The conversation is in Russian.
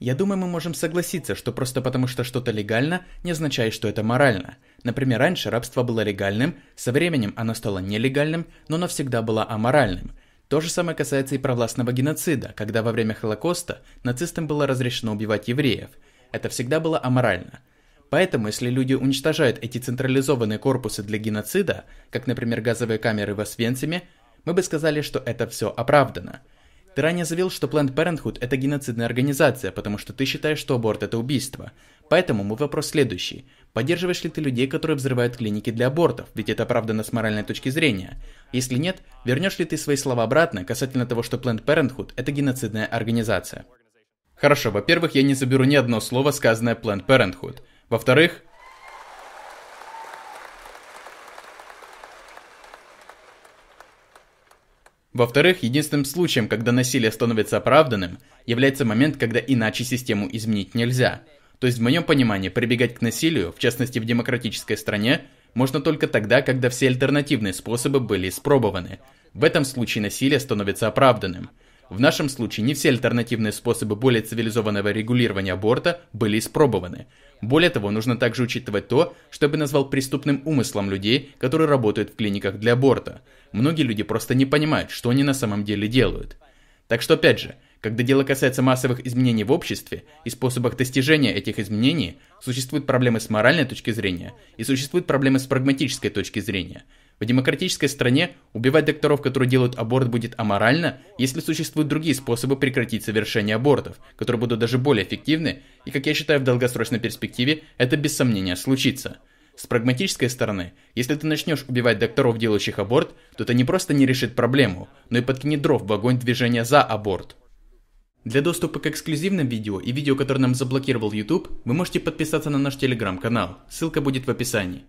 Я думаю, мы можем согласиться, что просто потому что что-то легально, не означает, что это морально. Например, раньше рабство было легальным, со временем оно стало нелегальным, но оно всегда было аморальным. То же самое касается и провластного геноцида, когда во время Холокоста нацистам было разрешено убивать евреев. Это всегда было аморально. Поэтому, если люди уничтожают эти централизованные корпусы для геноцида, как, например, газовые камеры в Освенциме, мы бы сказали, что это все оправдано – ты ранее заявил, что Planned Parenthood – это геноцидная организация, потому что ты считаешь, что аборт – это убийство. Поэтому мой вопрос следующий. Поддерживаешь ли ты людей, которые взрывают клиники для абортов, ведь это оправдано с моральной точки зрения? Если нет, вернешь ли ты свои слова обратно касательно того, что Planned Parenthood – это геноцидная организация? Хорошо, во-первых, я не заберу ни одно слово, сказанное Planned Parenthood. Во-вторых, Во-вторых, единственным случаем, когда насилие становится оправданным, является момент, когда иначе систему изменить нельзя. То есть, в моем понимании, прибегать к насилию, в частности в демократической стране, можно только тогда, когда все альтернативные способы были испробованы. В этом случае насилие становится оправданным – в нашем случае не все альтернативные способы более цивилизованного регулирования аборта были испробованы. Более того, нужно также учитывать то, что я бы назвал преступным умыслом людей, которые работают в клиниках для аборта. Многие люди просто не понимают, что они на самом деле делают. Так что опять же, когда дело касается массовых изменений в обществе и способах достижения этих изменений, существуют проблемы с моральной точки зрения и существуют проблемы с прагматической точки зрения – в демократической стране убивать докторов, которые делают аборт, будет аморально, если существуют другие способы прекратить совершение абортов, которые будут даже более эффективны, и, как я считаю, в долгосрочной перспективе это без сомнения случится. С прагматической стороны, если ты начнешь убивать докторов, делающих аборт, то это не просто не решит проблему, но и подкинет дров в огонь движения за аборт. Для доступа к эксклюзивным видео и видео, которые нам заблокировал YouTube, вы можете подписаться на наш телеграм-канал, ссылка будет в описании.